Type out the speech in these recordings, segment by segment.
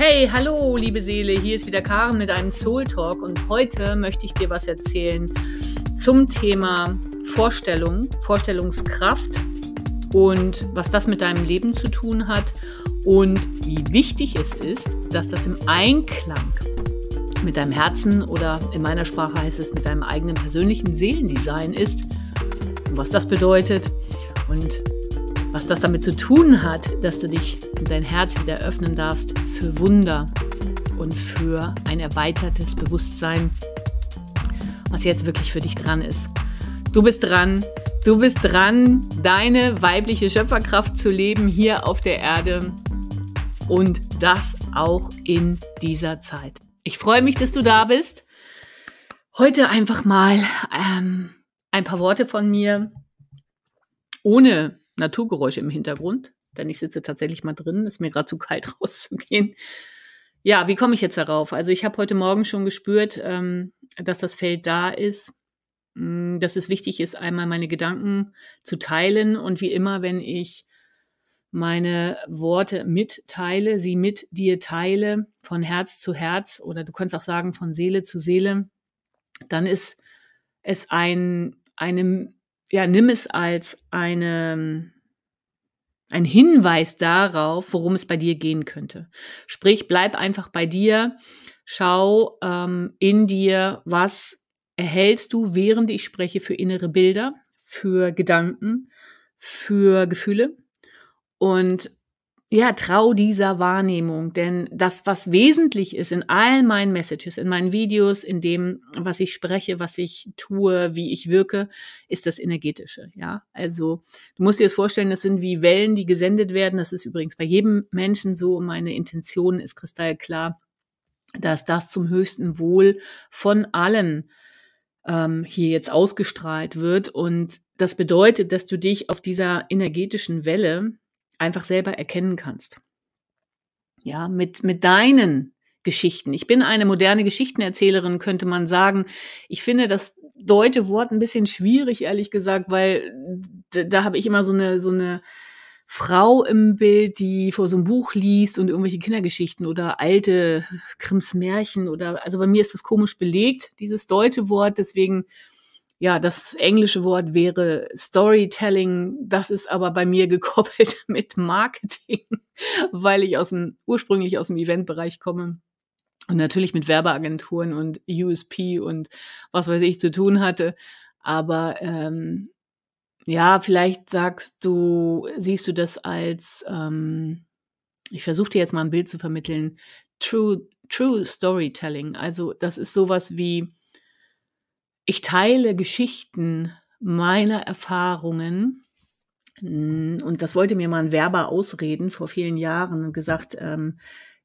Hey, hallo, liebe Seele, hier ist wieder Karen mit einem Soul Talk und heute möchte ich dir was erzählen zum Thema Vorstellung, Vorstellungskraft und was das mit deinem Leben zu tun hat und wie wichtig es ist, dass das im Einklang mit deinem Herzen oder in meiner Sprache heißt es mit deinem eigenen persönlichen Seelendesign ist und was das bedeutet und was das damit zu tun hat, dass du dich und dein Herz wieder öffnen darfst für Wunder und für ein erweitertes Bewusstsein, was jetzt wirklich für dich dran ist. Du bist dran, du bist dran, deine weibliche Schöpferkraft zu leben hier auf der Erde und das auch in dieser Zeit. Ich freue mich, dass du da bist. Heute einfach mal ähm, ein paar Worte von mir, ohne Naturgeräusche im Hintergrund, denn ich sitze tatsächlich mal drin, ist mir gerade zu kalt rauszugehen. Ja, wie komme ich jetzt darauf? Also ich habe heute Morgen schon gespürt, ähm, dass das Feld da ist, mh, mm, dass es wichtig ist, einmal meine Gedanken zu teilen und wie immer, wenn ich meine Worte mitteile, sie mit dir teile, von Herz zu Herz oder du kannst auch sagen von Seele zu Seele, dann ist es ein, eine ja, nimm es als eine, ein Hinweis darauf, worum es bei dir gehen könnte. Sprich, bleib einfach bei dir, schau ähm, in dir, was erhältst du, während ich spreche, für innere Bilder, für Gedanken, für Gefühle und ja, trau dieser Wahrnehmung, denn das, was wesentlich ist in all meinen Messages, in meinen Videos, in dem, was ich spreche, was ich tue, wie ich wirke, ist das energetische, ja. Also, du musst dir das vorstellen, das sind wie Wellen, die gesendet werden. Das ist übrigens bei jedem Menschen so. Meine Intention ist kristallklar, dass das zum höchsten Wohl von allen ähm, hier jetzt ausgestrahlt wird und das bedeutet, dass du dich auf dieser energetischen Welle einfach selber erkennen kannst. Ja, mit, mit deinen Geschichten. Ich bin eine moderne Geschichtenerzählerin, könnte man sagen. Ich finde das deutsche Wort ein bisschen schwierig, ehrlich gesagt, weil da, da habe ich immer so eine, so eine Frau im Bild, die vor so einem Buch liest und irgendwelche Kindergeschichten oder alte Krimsmärchen oder, also bei mir ist das komisch belegt, dieses deutsche Wort, deswegen ja, das englische Wort wäre Storytelling. Das ist aber bei mir gekoppelt mit Marketing, weil ich aus dem, ursprünglich aus dem Eventbereich komme und natürlich mit Werbeagenturen und USP und was weiß ich zu tun hatte. Aber ähm, ja, vielleicht sagst du, siehst du das als, ähm, ich versuche dir jetzt mal ein Bild zu vermitteln, True, True Storytelling. Also das ist sowas wie, ich teile Geschichten meiner Erfahrungen. Hm, und das wollte mir mal ein Werber ausreden vor vielen Jahren und gesagt, ähm,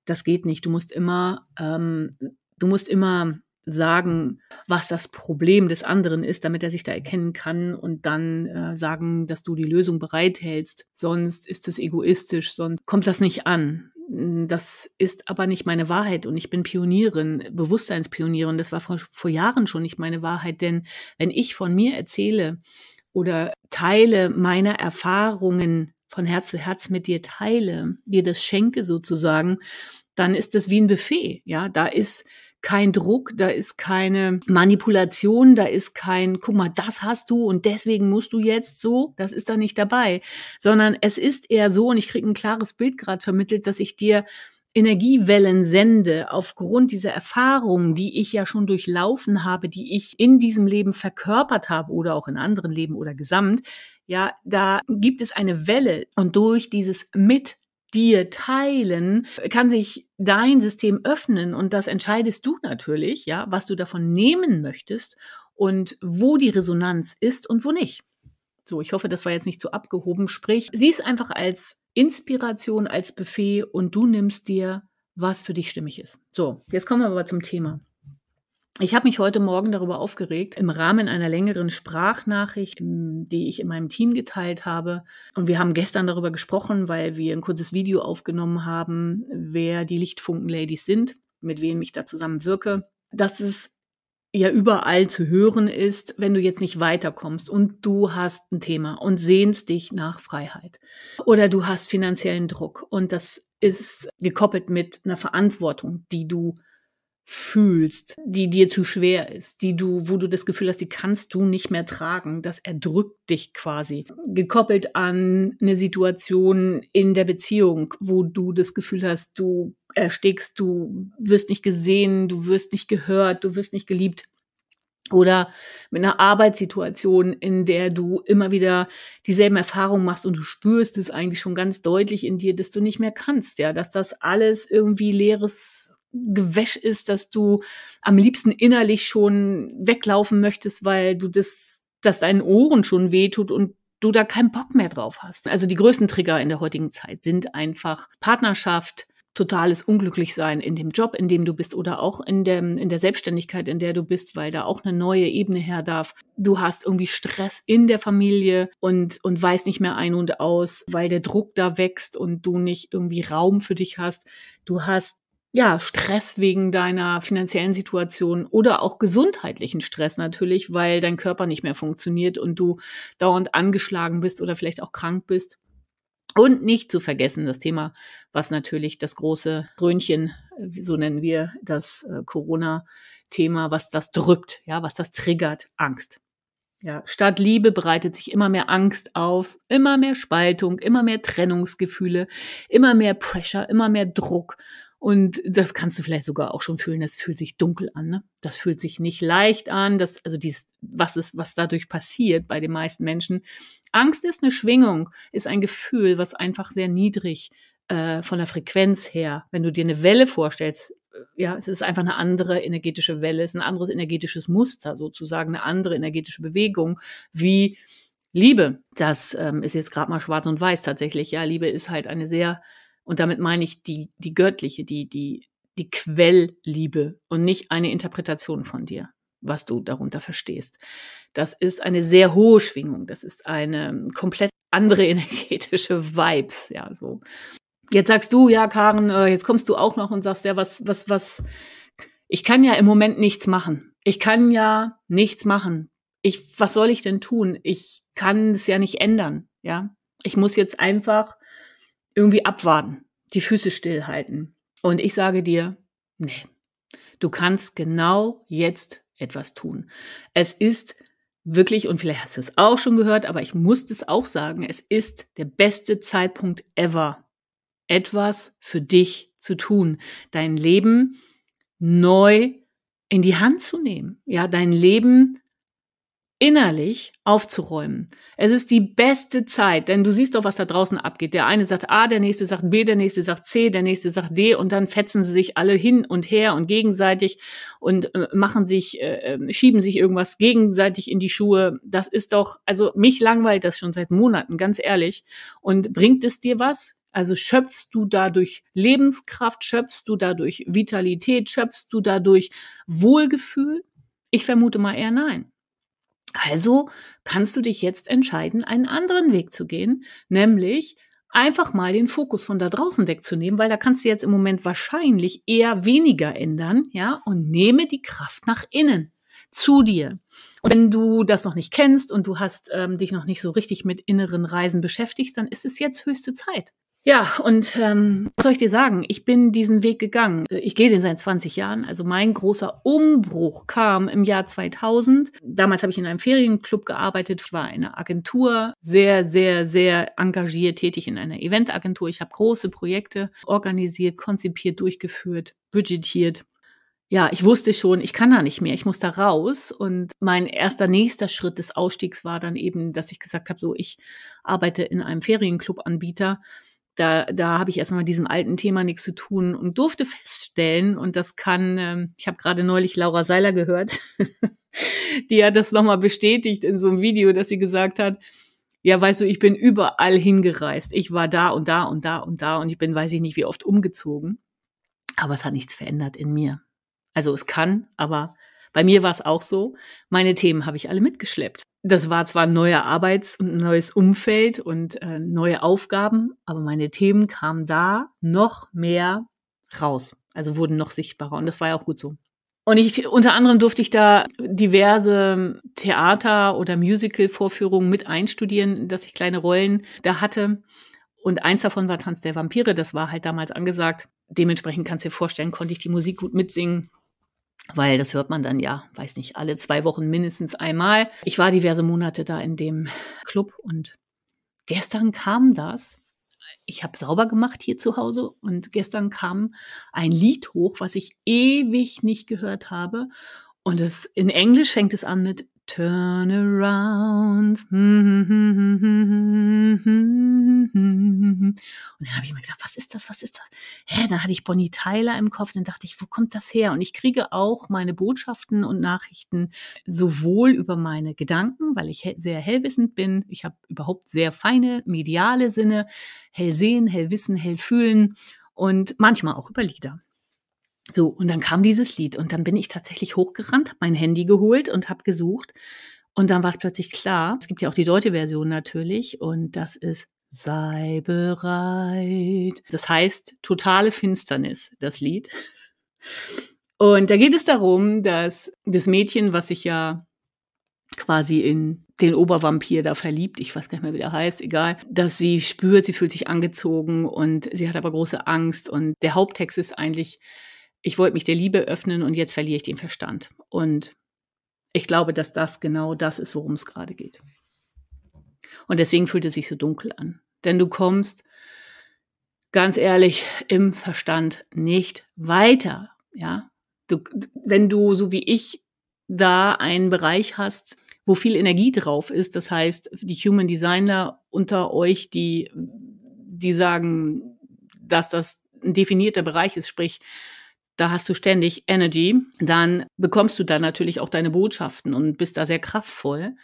das geht nicht. Du musst immer, ähm, du musst immer sagen, was das Problem des anderen ist, damit er sich da erkennen kann und dann äh, sagen, dass du die Lösung bereithältst. Sonst ist es egoistisch, sonst kommt das nicht an. Hm, das ist aber nicht meine Wahrheit und ich bin Pionierin, Bewusstseinspionierin. Das war vor, vor Jahren schon nicht meine Wahrheit, denn wenn ich von mir erzähle oder Teile meiner Erfahrungen von Herz zu Herz mit dir teile, dir das schenke sozusagen, dann ist das wie ein Buffet. Ja, da ist kein Druck, da ist keine Manipulation, da ist kein, guck mal, das hast du und deswegen musst du jetzt so, das ist da nicht dabei, sondern es ist eher so, und ich kriege ein klares Bild gerade vermittelt, dass ich dir Energiewellen sende aufgrund dieser Erfahrungen, die ich ja schon durchlaufen habe, die ich in diesem Leben verkörpert habe oder auch in anderen Leben oder gesamt, ja, da gibt es eine Welle und durch dieses Mit dir teilen, kann sich dein System öffnen und das entscheidest du natürlich, ja, was du davon nehmen möchtest und wo die Resonanz ist und wo nicht. So, ich hoffe, das war jetzt nicht zu abgehoben. Sprich, sieh es einfach als Inspiration, als Buffet und du nimmst dir, was für dich stimmig ist. So, jetzt kommen wir aber zum Thema. Ich habe mich heute Morgen darüber aufgeregt, im Rahmen einer längeren Sprachnachricht, ähm, die ich in meinem Team geteilt habe. Und wir haben gestern darüber gesprochen, weil wir ein kurzes Video aufgenommen haben, wer die Lichtfunken-Ladies sind, mit wem ich da zusammen wirke. Dass es ja überall zu hören ist, wenn du jetzt nicht weiterkommst und du hast ein Thema und sehnst dich nach Freiheit. Oder du hast finanziellen Druck und das ist gekoppelt mit einer Verantwortung, die du fühlst, die dir zu schwer ist, die du, wo du das Gefühl hast, die kannst du nicht mehr tragen, das erdrückt dich quasi. Gekoppelt an eine Situation in der Beziehung, wo du das Gefühl hast, du erstickst, du wirst nicht gesehen, du wirst nicht gehört, du wirst nicht geliebt. Oder mit einer Arbeitssituation, in der du immer wieder dieselben Erfahrungen machst und du spürst es eigentlich schon ganz deutlich in dir, dass du nicht mehr kannst, ja, dass das alles irgendwie leeres Gewäsch ist, dass du am liebsten innerlich schon weglaufen möchtest, weil du das, dass deinen Ohren schon wehtut und du da keinen Bock mehr drauf hast. Also die größten Trigger in der heutigen Zeit sind einfach Partnerschaft, totales Unglücklichsein in dem Job, in dem du bist oder auch in, dem, in der Selbstständigkeit, in der du bist, weil da auch eine neue Ebene her darf. Du hast irgendwie Stress in der Familie und, und weißt nicht mehr ein und aus, weil der Druck da wächst und du nicht irgendwie Raum für dich hast. Du hast ja, Stress wegen deiner finanziellen Situation oder auch gesundheitlichen Stress natürlich, weil dein Körper nicht mehr funktioniert und du dauernd angeschlagen bist oder vielleicht auch krank bist. Und nicht zu vergessen das Thema, was natürlich das große Krönchen, äh, so nennen wir das äh, Corona-Thema, was das drückt, ja, was das triggert, Angst. Ja, statt Liebe breitet sich immer mehr Angst auf, immer mehr Spaltung, immer mehr Trennungsgefühle, immer mehr Pressure, immer mehr Druck. Und das kannst du vielleicht sogar auch schon fühlen. Das fühlt sich dunkel an. Ne? Das fühlt sich nicht leicht an. Das, also dies, was ist, was dadurch passiert bei den meisten Menschen. Angst ist eine Schwingung, ist ein Gefühl, was einfach sehr niedrig äh, von der Frequenz her. Wenn du dir eine Welle vorstellst, äh, ja, es ist einfach eine andere energetische Welle, es ist ein anderes energetisches Muster sozusagen, eine andere energetische Bewegung wie Liebe. Das ähm, ist jetzt gerade mal schwarz und weiß tatsächlich. Ja, Liebe ist halt eine sehr und damit meine ich die, die göttliche, die, die, die Quellliebe und nicht eine Interpretation von dir, was du darunter verstehst. Das ist eine sehr hohe Schwingung. Das ist eine komplett andere energetische Vibes, ja, so. Jetzt sagst du, ja, Karen, äh, jetzt kommst du auch noch und sagst, ja, was, was, was, ich kann ja im Moment nichts machen. Ich kann ja nichts machen. Ich, was soll ich denn tun? Ich kann es ja nicht ändern, ja. Ich muss jetzt einfach irgendwie abwarten, die Füße stillhalten. Und ich sage dir, nee, du kannst genau jetzt etwas tun. Es ist wirklich, und vielleicht hast du es auch schon gehört, aber ich muss es auch sagen, es ist der beste Zeitpunkt ever, etwas für dich zu tun, dein Leben neu in die Hand zu nehmen, ja, dein Leben innerlich aufzuräumen. Es ist die beste Zeit, denn du siehst doch, was da draußen abgeht. Der eine sagt A, der nächste sagt B, der nächste sagt C, der nächste sagt D und dann fetzen sie sich alle hin und her und gegenseitig und äh, machen sich, äh, ähm, schieben sich irgendwas gegenseitig in die Schuhe. Das ist doch, also mich langweilt das schon seit Monaten, ganz ehrlich. Und bringt es dir was? Also schöpfst du dadurch Lebenskraft, schöpfst du dadurch Vitalität, schöpfst du dadurch Wohlgefühl? Ich vermute mal eher nein. Also kannst du dich jetzt entscheiden, einen anderen Weg zu gehen, nämlich einfach mal den Fokus von da draußen wegzunehmen, weil da kannst du jetzt im Moment wahrscheinlich eher weniger ändern, ja, und nehme die Kraft nach innen zu dir. Und wenn du das noch nicht kennst und du hast ähm, dich noch nicht so richtig mit inneren Reisen beschäftigt, dann ist es jetzt höchste Zeit. Ja, und ähm, was soll ich dir sagen? Ich bin diesen Weg gegangen. Ich gehe den seit 20 Jahren. Also mein großer Umbruch kam im Jahr 2000. Damals habe ich in einem Ferienclub gearbeitet, war eine Agentur, sehr, sehr, sehr engagiert tätig in einer Eventagentur. Ich habe große Projekte organisiert, konzipiert, durchgeführt, budgetiert ja, ich wusste schon, ich kann da nicht mehr, ich muss da raus. Und mein erster nächster Schritt des Ausstiegs war dann eben, dass ich gesagt habe, so, ich arbeite in einem Ferienclub-Anbieter da, da habe ich erstmal mit diesem alten Thema nichts zu tun und durfte feststellen, und das kann, ähm, ich habe gerade neulich Laura Seiler gehört, die hat das nochmal bestätigt in so einem Video, dass sie gesagt hat, ja, weißt du, ich bin überall hingereist. Ich war da und da und da und da und ich bin, weiß ich nicht, wie oft umgezogen. Aber es hat nichts verändert in mir. Also es kann, aber bei mir war es auch so, meine Themen habe ich alle mitgeschleppt. Das war zwar ein neuer Arbeits- und neues Umfeld und äh, neue Aufgaben, aber meine Themen kamen da noch mehr raus, also wurden noch sichtbarer und das war ja auch gut so. Und ich, unter anderem durfte ich da diverse Theater- oder Musical-Vorführungen mit einstudieren, dass ich kleine Rollen da hatte. Und eins davon war Tanz der Vampire, das war halt damals angesagt. Dementsprechend kannst du dir vorstellen, konnte ich die Musik gut mitsingen weil das hört man dann ja, weiß nicht, alle zwei Wochen mindestens einmal. Ich war diverse Monate da in dem Club und gestern kam das. Ich habe sauber gemacht hier zu Hause und gestern kam ein Lied hoch, was ich ewig nicht gehört habe. Und es in Englisch fängt es an mit Turn around. Und dann habe ich mir gedacht, was ist das? Was ist das? Hä, dann hatte ich Bonnie Tyler im Kopf. Dann dachte ich, wo kommt das her? Und ich kriege auch meine Botschaften und Nachrichten sowohl über meine Gedanken, weil ich sehr hellwissend bin. Ich habe überhaupt sehr feine mediale Sinne. Hell sehen, hell wissen, hell fühlen. Und manchmal auch über Lieder. So, und dann kam dieses Lied und dann bin ich tatsächlich hochgerannt, habe mein Handy geholt und habe gesucht. Und dann war es plötzlich klar, es gibt ja auch die deutsche Version natürlich und das ist Sei bereit. Das heißt totale Finsternis, das Lied. Und da geht es darum, dass das Mädchen, was sich ja quasi in den Obervampir da verliebt, ich weiß gar nicht mehr, wie der heißt, egal, dass sie spürt, sie fühlt sich angezogen und sie hat aber große Angst und der Haupttext ist eigentlich, ich wollte mich der Liebe öffnen und jetzt verliere ich den Verstand. Und ich glaube, dass das genau das ist, worum es gerade geht. Und deswegen fühlt es sich so dunkel an. Denn du kommst, ganz ehrlich, im Verstand nicht weiter. Ja, du, wenn du so wie ich da einen Bereich hast, wo viel Energie drauf ist, das heißt, die Human Designer unter euch, die, die sagen, dass das ein definierter Bereich ist, sprich, da hast du ständig Energy, dann bekommst du da natürlich auch deine Botschaften und bist da sehr kraftvoll.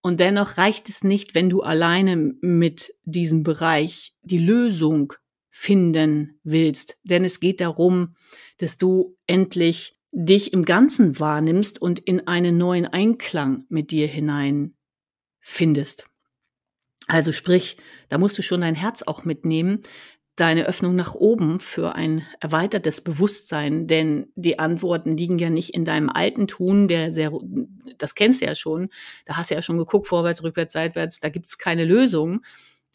Und dennoch reicht es nicht, wenn du alleine mit diesem Bereich die Lösung finden willst. Denn es geht darum, dass du endlich dich im Ganzen wahrnimmst und in einen neuen Einklang mit dir hinein findest. Also sprich, da musst du schon dein Herz auch mitnehmen, deine Öffnung nach oben für ein erweitertes Bewusstsein, denn die Antworten liegen ja nicht in deinem alten Tun, der sehr, das kennst du ja schon, da hast du ja schon geguckt, vorwärts, rückwärts, seitwärts, da gibt's keine Lösung.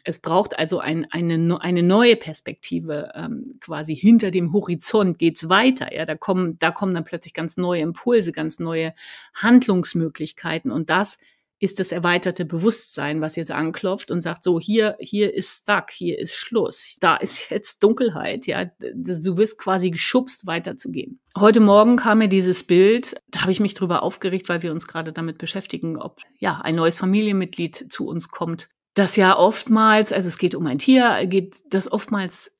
Es braucht also ein, eine, eine neue Perspektive, ähm, quasi hinter dem Horizont geht's weiter. Ja, da kommen, da kommen dann plötzlich ganz neue Impulse, ganz neue Handlungsmöglichkeiten und das ist das erweiterte Bewusstsein, was jetzt anklopft und sagt, so hier, hier ist Stuck, hier ist Schluss, da ist jetzt Dunkelheit, ja, du wirst quasi geschubst, weiterzugehen. Heute Morgen kam mir dieses Bild, da habe ich mich drüber aufgeregt, weil wir uns gerade damit beschäftigen, ob ja ein neues Familienmitglied zu uns kommt, das ja oftmals, also es geht um ein Tier, geht das oftmals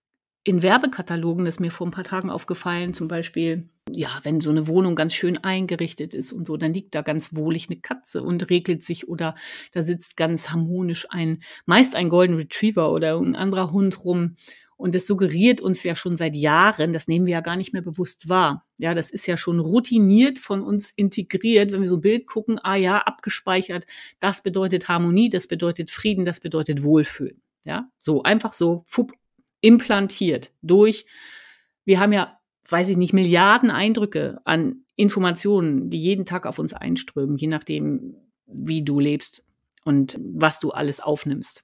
in Werbekatalogen ist mir vor ein paar Tagen aufgefallen, zum Beispiel, ja, wenn so eine Wohnung ganz schön eingerichtet ist und so, dann liegt da ganz wohlig eine Katze und regelt sich oder da sitzt ganz harmonisch ein, meist ein Golden Retriever oder ein anderer Hund rum. Und das suggeriert uns ja schon seit Jahren, das nehmen wir ja gar nicht mehr bewusst wahr. Ja, das ist ja schon routiniert von uns integriert, wenn wir so ein Bild gucken, ah ja, abgespeichert, das bedeutet Harmonie, das bedeutet Frieden, das bedeutet Wohlfühlen. Ja, so einfach so, fupp, implantiert durch, wir haben ja, weiß ich nicht, Milliarden Eindrücke an Informationen, die jeden Tag auf uns einströmen, je nachdem, wie du lebst und was du alles aufnimmst.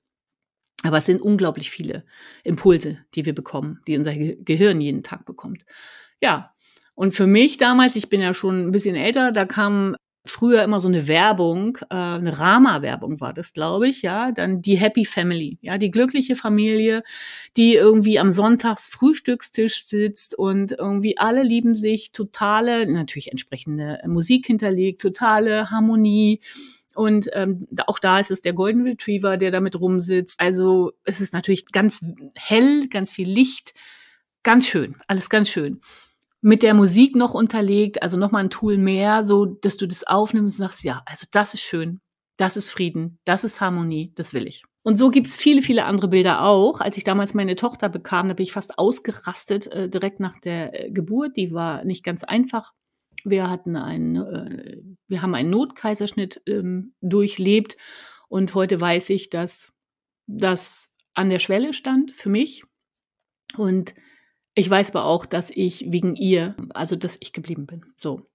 Aber es sind unglaublich viele Impulse, die wir bekommen, die unser Gehirn jeden Tag bekommt. Ja. Und für mich damals, ich bin ja schon ein bisschen älter, da kam früher immer so eine Werbung, äh, eine Rama-Werbung war das, glaube ich, ja, dann die Happy Family, ja, die glückliche Familie, die irgendwie am Sonntags Frühstückstisch sitzt und irgendwie alle lieben sich, totale, natürlich entsprechende Musik hinterlegt, totale Harmonie. Und ähm, auch da ist es der Golden Retriever, der damit rumsitzt. Also es ist natürlich ganz hell, ganz viel Licht, ganz schön, alles ganz schön mit der Musik noch unterlegt, also nochmal ein Tool mehr, so dass du das aufnimmst und sagst, ja, also das ist schön, das ist Frieden, das ist Harmonie, das will ich. Und so gibt's viele, viele andere Bilder auch. Als ich damals meine Tochter bekam, da bin ich fast ausgerastet, äh, direkt nach der äh, Geburt. Die war nicht ganz einfach. Wir hatten einen, äh, wir haben einen Notkaiserschnitt ähm, durchlebt und heute weiß ich, dass das an der Schwelle stand für mich. Und ich weiß aber auch, dass ich wegen ihr, also dass ich geblieben bin. So.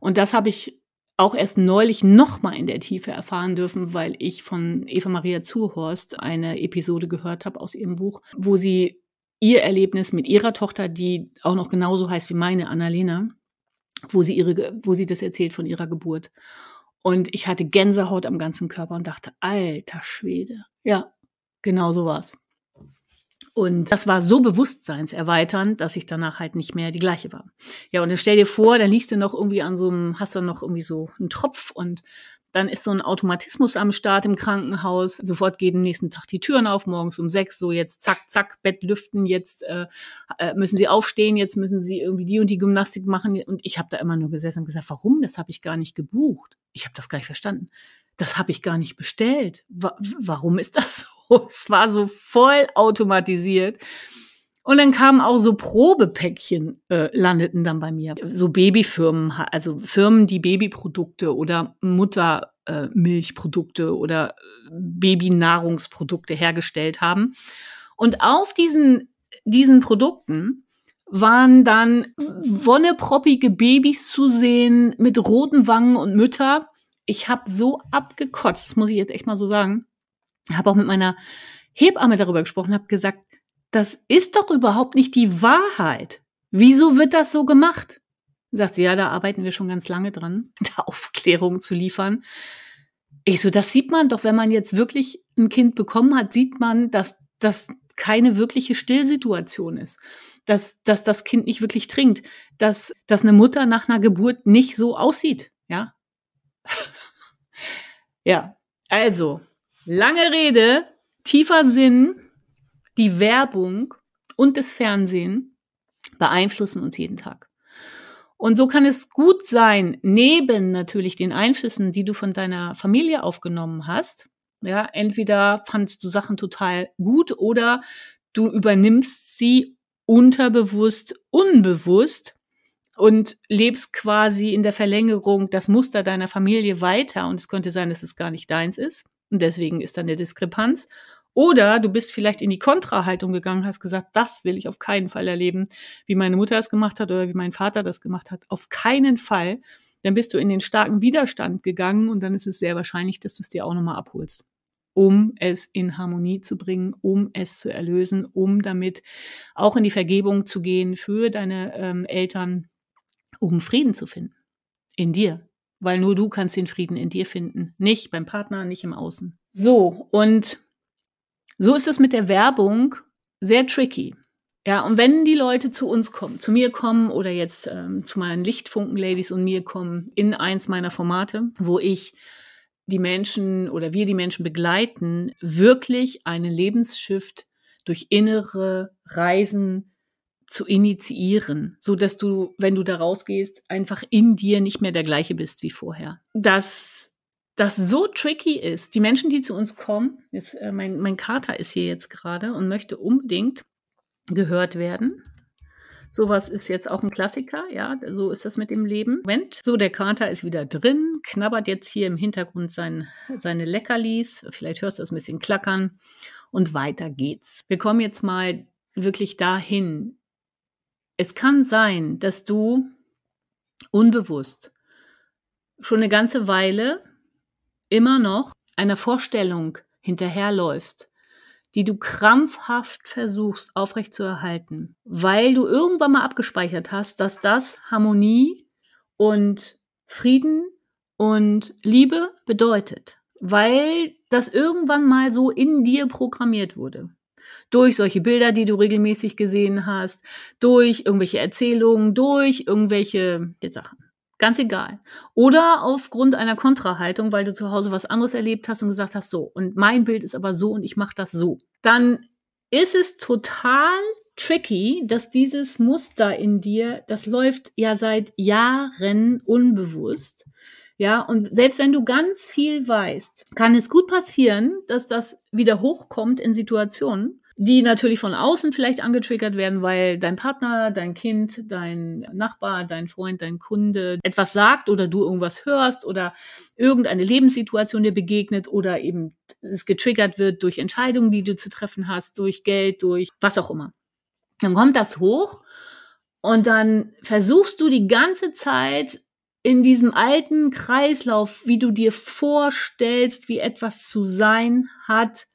Und das habe ich auch erst neulich nochmal in der Tiefe erfahren dürfen, weil ich von Eva Maria Zuhorst eine Episode gehört habe aus ihrem Buch, wo sie ihr Erlebnis mit ihrer Tochter, die auch noch genauso heißt wie meine, Annalena, wo sie ihre, wo sie das erzählt von ihrer Geburt. Und ich hatte Gänsehaut am ganzen Körper und dachte, alter Schwede. Ja, genau so war's. Und das war so bewusstseinserweiternd, dass ich danach halt nicht mehr die gleiche war. Ja, und dann stell dir vor, da liegst du noch irgendwie an so einem, hast dann noch irgendwie so einen Tropf und dann ist so ein Automatismus am Start im Krankenhaus. Sofort gehen nächsten Tag die Türen auf, morgens um sechs, so jetzt zack, zack, Bett lüften, jetzt äh, äh, müssen sie aufstehen, jetzt müssen sie irgendwie die und die Gymnastik machen. Und ich habe da immer nur gesessen und gesagt, warum? Das habe ich gar nicht gebucht. Ich habe das gar nicht verstanden. Das habe ich gar nicht bestellt. Wa warum ist das so? Es war so voll automatisiert. Und dann kamen auch so Probepäckchen, äh, landeten dann bei mir. So Babyfirmen, also Firmen, die Babyprodukte oder Muttermilchprodukte äh, oder äh, Babynahrungsprodukte hergestellt haben. Und auf diesen, diesen Produkten waren dann wonneproppige Babys zu sehen mit roten Wangen und Mütter. Ich habe so abgekotzt, muss ich jetzt echt mal so sagen habe auch mit meiner Hebamme darüber gesprochen, habe gesagt, das ist doch überhaupt nicht die Wahrheit. Wieso wird das so gemacht? Sagt sie, ja, da arbeiten wir schon ganz lange dran, da Aufklärung zu liefern. Ich so, das sieht man doch, wenn man jetzt wirklich ein Kind bekommen hat, sieht man, dass das keine wirkliche Stillsituation ist, dass, dass das Kind nicht wirklich trinkt, dass, dass eine Mutter nach einer Geburt nicht so aussieht, ja. ja, also, Lange Rede, tiefer Sinn, die Werbung und das Fernsehen beeinflussen uns jeden Tag. Und so kann es gut sein, neben natürlich den Einflüssen, die du von deiner Familie aufgenommen hast, ja, entweder fandst du Sachen total gut oder du übernimmst sie unterbewusst, unbewusst und lebst quasi in der Verlängerung das Muster deiner Familie weiter. Und es könnte sein, dass es gar nicht deins ist. Und deswegen ist dann eine Diskrepanz. Oder du bist vielleicht in die Kontrahaltung gegangen, hast gesagt, das will ich auf keinen Fall erleben, wie meine Mutter es gemacht hat oder wie mein Vater das gemacht hat. Auf keinen Fall. Dann bist du in den starken Widerstand gegangen und dann ist es sehr wahrscheinlich, dass du es dir auch nochmal abholst, um es in Harmonie zu bringen, um es zu erlösen, um damit auch in die Vergebung zu gehen für deine ähm, Eltern, um Frieden zu finden in dir, weil nur du kannst den Frieden in dir finden, nicht beim Partner, nicht im Außen. So, und so ist es mit der Werbung sehr tricky. Ja, und wenn die Leute zu uns kommen, zu mir kommen oder jetzt ähm, zu meinen Lichtfunken-Ladies und mir kommen in eins meiner Formate, wo ich die Menschen oder wir die Menschen begleiten, wirklich einen Lebensschiff durch innere Reisen zu initiieren, so dass du, wenn du da rausgehst, einfach in dir nicht mehr der gleiche bist wie vorher. Dass das so tricky ist, die Menschen, die zu uns kommen, jetzt, äh, mein, mein Kater ist hier jetzt gerade und möchte unbedingt gehört werden. Sowas ist jetzt auch ein Klassiker, ja, so ist das mit dem Leben. Moment. So, der Kater ist wieder drin, knabbert jetzt hier im Hintergrund sein, seine Leckerlis. Vielleicht hörst du es ein bisschen klackern. Und weiter geht's. Wir kommen jetzt mal wirklich dahin, es kann sein, dass du unbewusst schon eine ganze Weile immer noch einer Vorstellung hinterherläufst, die du krampfhaft versuchst aufrechtzuerhalten, weil du irgendwann mal abgespeichert hast, dass das Harmonie und Frieden und Liebe bedeutet, weil das irgendwann mal so in dir programmiert wurde durch solche Bilder, die du regelmäßig gesehen hast, durch irgendwelche Erzählungen, durch irgendwelche Sachen. Ganz egal. Oder aufgrund einer Kontrahaltung, weil du zu Hause was anderes erlebt hast und gesagt hast, so, und mein Bild ist aber so und ich mache das so. Dann ist es total tricky, dass dieses Muster in dir, das läuft ja seit Jahren unbewusst. Ja, und selbst wenn du ganz viel weißt, kann es gut passieren, dass das wieder hochkommt in Situationen, die natürlich von außen vielleicht angetriggert werden, weil dein Partner, dein Kind, dein Nachbar, dein Freund, dein Kunde etwas sagt oder du irgendwas hörst oder irgendeine Lebenssituation dir begegnet oder eben es getriggert wird durch Entscheidungen, die du zu treffen hast, durch Geld, durch was auch immer. Dann kommt das hoch und dann versuchst du die ganze Zeit in diesem alten Kreislauf, wie du dir vorstellst, wie etwas zu sein hat,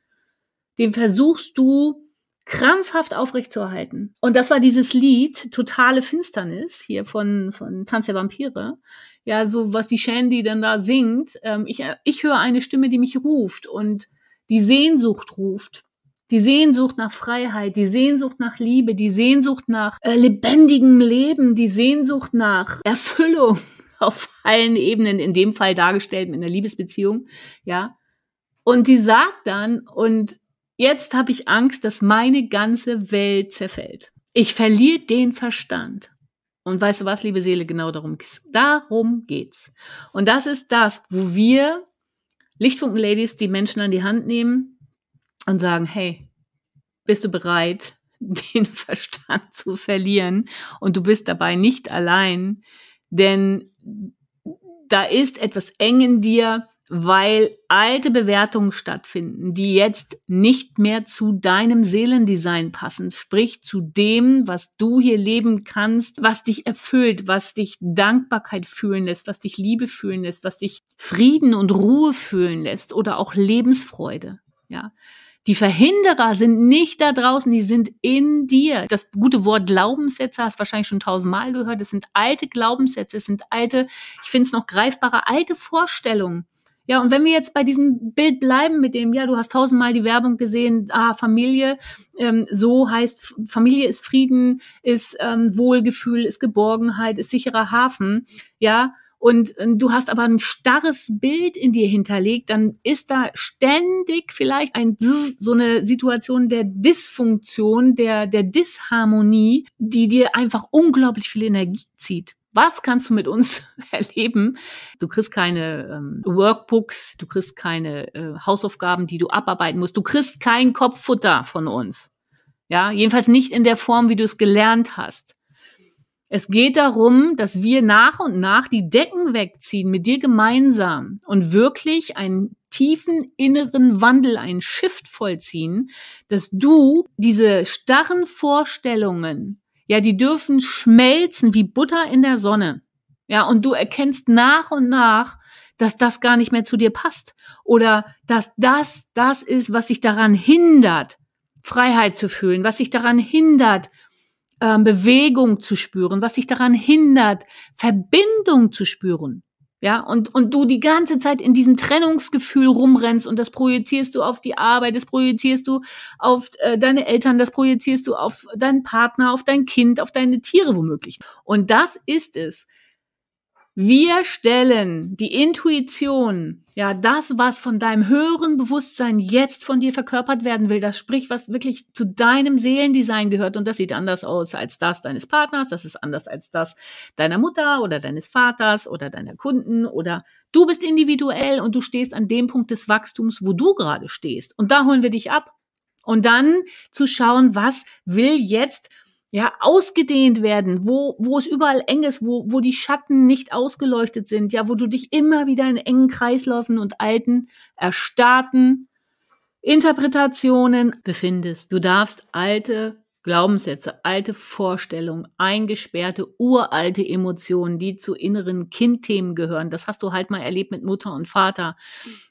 den versuchst du krampfhaft aufrechtzuerhalten. Und das war dieses Lied Totale Finsternis hier von, von Tanz der Vampire. Ja, so was die Shandy dann da singt. Ähm, ich, ich höre eine Stimme, die mich ruft und die Sehnsucht ruft. Die Sehnsucht nach Freiheit, die Sehnsucht nach Liebe, die Sehnsucht nach äh, lebendigem Leben, die Sehnsucht nach Erfüllung auf allen Ebenen, in dem Fall dargestellt mit einer Liebesbeziehung, ja. Und die sagt dann, und Jetzt habe ich Angst, dass meine ganze Welt zerfällt. Ich verliere den Verstand. Und weißt du was, liebe Seele, genau darum, darum geht's. Und das ist das, wo wir Lichtfunken-Ladies die Menschen an die Hand nehmen und sagen, hey, bist du bereit, den Verstand zu verlieren? Und du bist dabei nicht allein, denn da ist etwas eng in dir, weil alte Bewertungen stattfinden, die jetzt nicht mehr zu deinem Seelendesign passen, sprich zu dem, was du hier leben kannst, was dich erfüllt, was dich Dankbarkeit fühlen lässt, was dich Liebe fühlen lässt, was dich Frieden und Ruhe fühlen lässt oder auch Lebensfreude, ja. Die Verhinderer sind nicht da draußen, die sind in dir. Das gute Wort Glaubenssätze hast du wahrscheinlich schon tausendmal gehört. Es sind alte Glaubenssätze, es sind alte, ich finde es noch greifbare, alte Vorstellungen, ja, und wenn wir jetzt bei diesem Bild bleiben mit dem, ja, du hast tausendmal die Werbung gesehen, ah, Familie, ähm, so heißt, Familie ist Frieden, ist ähm, Wohlgefühl, ist Geborgenheit, ist sicherer Hafen, ja, und äh, du hast aber ein starres Bild in dir hinterlegt, dann ist da ständig vielleicht ein Zzz, so eine Situation der Dysfunktion, der, der Disharmonie, die dir einfach unglaublich viel Energie zieht was kannst du mit uns erleben? Du kriegst keine ähm, Workbooks, du kriegst keine äh, Hausaufgaben, die du abarbeiten musst, du kriegst kein Kopffutter von uns. Ja, jedenfalls nicht in der Form, wie du es gelernt hast. Es geht darum, dass wir nach und nach die Decken wegziehen mit dir gemeinsam und wirklich einen tiefen inneren Wandel, einen Shift vollziehen, dass du diese starren Vorstellungen, ja, die dürfen schmelzen wie Butter in der Sonne. Ja, und du erkennst nach und nach, dass das gar nicht mehr zu dir passt oder dass das das ist, was dich daran hindert, Freiheit zu fühlen, was dich daran hindert, ähm, Bewegung zu spüren, was dich daran hindert, Verbindung zu spüren. Ja, und, und du die ganze Zeit in diesem Trennungsgefühl rumrennst und das projizierst du auf die Arbeit, das projizierst du auf äh, deine Eltern, das projizierst du auf deinen Partner, auf dein Kind, auf deine Tiere womöglich. Und das ist es, wir stellen die Intuition, ja, das, was von deinem höheren Bewusstsein jetzt von dir verkörpert werden will, das sprich, was wirklich zu deinem Seelendesign gehört und das sieht anders aus als das deines Partners, das ist anders als das deiner Mutter oder deines Vaters oder deiner Kunden oder du bist individuell und du stehst an dem Punkt des Wachstums, wo du gerade stehst und da holen wir dich ab. Und dann zu schauen, was will jetzt ja, ausgedehnt werden, wo, wo es überall eng ist, wo, wo die Schatten nicht ausgeleuchtet sind, ja, wo du dich immer wieder in engen Kreisläufen und alten, erstarrten Interpretationen befindest. Du darfst alte Glaubenssätze, alte Vorstellungen, eingesperrte, uralte Emotionen, die zu inneren Kindthemen gehören. Das hast du halt mal erlebt mit Mutter und Vater.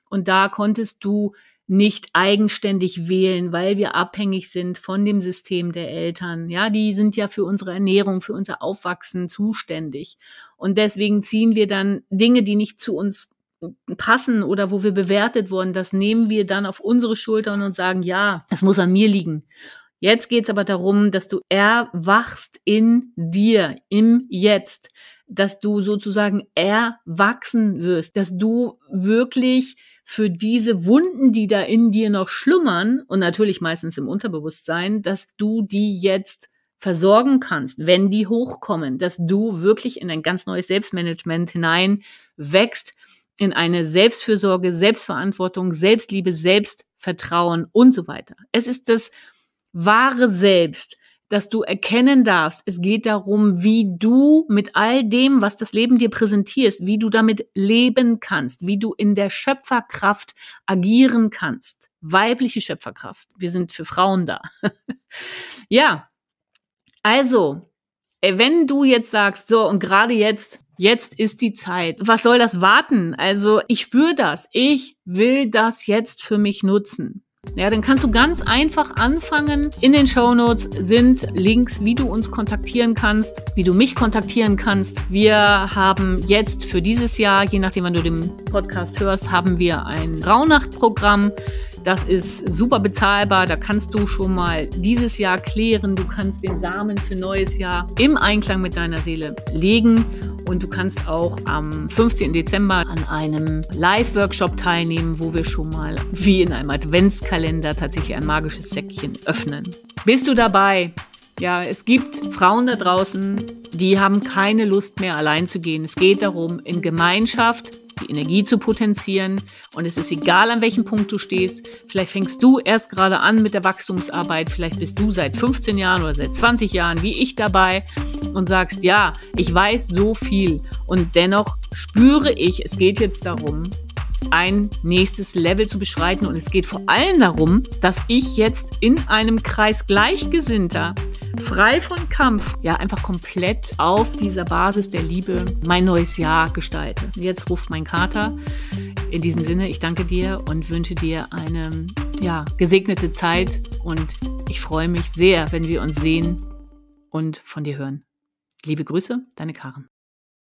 Und da konntest du nicht eigenständig wählen, weil wir abhängig sind von dem System der Eltern. Ja, die sind ja für unsere Ernährung, für unser Aufwachsen zuständig. Und deswegen ziehen wir dann Dinge, die nicht zu uns passen oder wo wir bewertet wurden, das nehmen wir dann auf unsere Schultern und sagen, ja, es muss an mir liegen. Jetzt geht's aber darum, dass du erwachst in dir, im Jetzt, dass du sozusagen erwachsen wirst, dass du wirklich für diese Wunden, die da in dir noch schlummern und natürlich meistens im Unterbewusstsein, dass du die jetzt versorgen kannst, wenn die hochkommen, dass du wirklich in ein ganz neues Selbstmanagement hinein wächst, in eine Selbstfürsorge, Selbstverantwortung, Selbstliebe, Selbstvertrauen und so weiter. Es ist das wahre Selbst, dass du erkennen darfst, es geht darum, wie du mit all dem, was das Leben dir präsentiert, wie du damit leben kannst, wie du in der Schöpferkraft agieren kannst. Weibliche Schöpferkraft. Wir sind für Frauen da. ja. Also, äh, wenn du jetzt sagst, so und gerade jetzt, jetzt ist die Zeit. Was soll das warten? Also, ich spüre das. Ich will das jetzt für mich nutzen. Ja, dann kannst du ganz einfach anfangen. In den Show Notes sind Links, wie du uns kontaktieren kannst, wie du mich kontaktieren kannst. Wir haben jetzt für dieses Jahr, je nachdem, wann du den Podcast hörst, haben wir ein Rauhnachtprogramm. programm das ist super bezahlbar. Da kannst du schon mal dieses Jahr klären. Du kannst den Samen für neues Jahr im Einklang mit deiner Seele legen. Und du kannst auch am 15. Dezember an einem Live-Workshop teilnehmen, wo wir schon mal wie in einem Adventskalender tatsächlich ein magisches Säckchen öffnen. Bist du dabei? Ja, es gibt Frauen da draußen, die haben keine Lust mehr allein zu gehen. Es geht darum, in Gemeinschaft Energie zu potenzieren. Und es ist egal, an welchem Punkt du stehst. Vielleicht fängst du erst gerade an mit der Wachstumsarbeit. Vielleicht bist du seit 15 Jahren oder seit 20 Jahren wie ich dabei und sagst, ja, ich weiß so viel. Und dennoch spüre ich, es geht jetzt darum, ein nächstes Level zu beschreiten. Und es geht vor allem darum, dass ich jetzt in einem Kreis Gleichgesinnter frei von Kampf, ja, einfach komplett auf dieser Basis der Liebe mein neues Jahr gestalte. Jetzt ruft mein Kater. In diesem Sinne, ich danke dir und wünsche dir eine ja, gesegnete Zeit und ich freue mich sehr, wenn wir uns sehen und von dir hören. Liebe Grüße, deine Karen.